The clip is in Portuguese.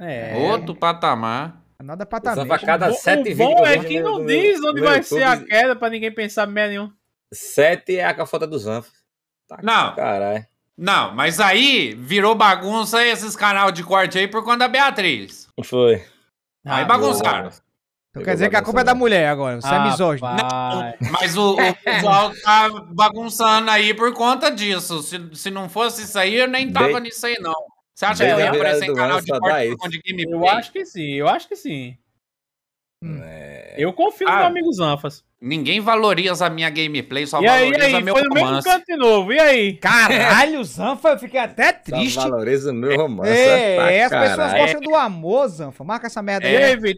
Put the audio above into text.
É. Outro patamar. Nada patamar. Usava cada 7,1. O bom é que não diz onde vai ser a queda pra ninguém pensar merda nenhum. 7 é a cafota dos anfos. Tá não. Caralho. Não, mas aí virou bagunça esses canal de corte aí por conta da Beatriz. Foi. Aí ah, bagunçaram. Boa. Então quer dizer que a culpa é da né? mulher agora, você ah, é misógino. Não, mas o, o pessoal tá bagunçando aí por conta disso. Se, se não fosse isso aí, eu nem tava nisso aí, não. Você acha que eu ia aparecer em canal de corte com de gameplay? Eu acho que sim, eu acho que sim. Hum. É... Eu confio ah, nos amigos Zanfas. Ninguém valoriza a minha gameplay, só e valoriza aí, aí, meu foi romance. Foi no mesmo canto de novo, e aí? Caralho, Zanfa, eu fiquei até triste. Só valoriza o meu romance. É, é as pessoas gostam do amor, Zanfa. Marca essa merda é. aí. Vitor?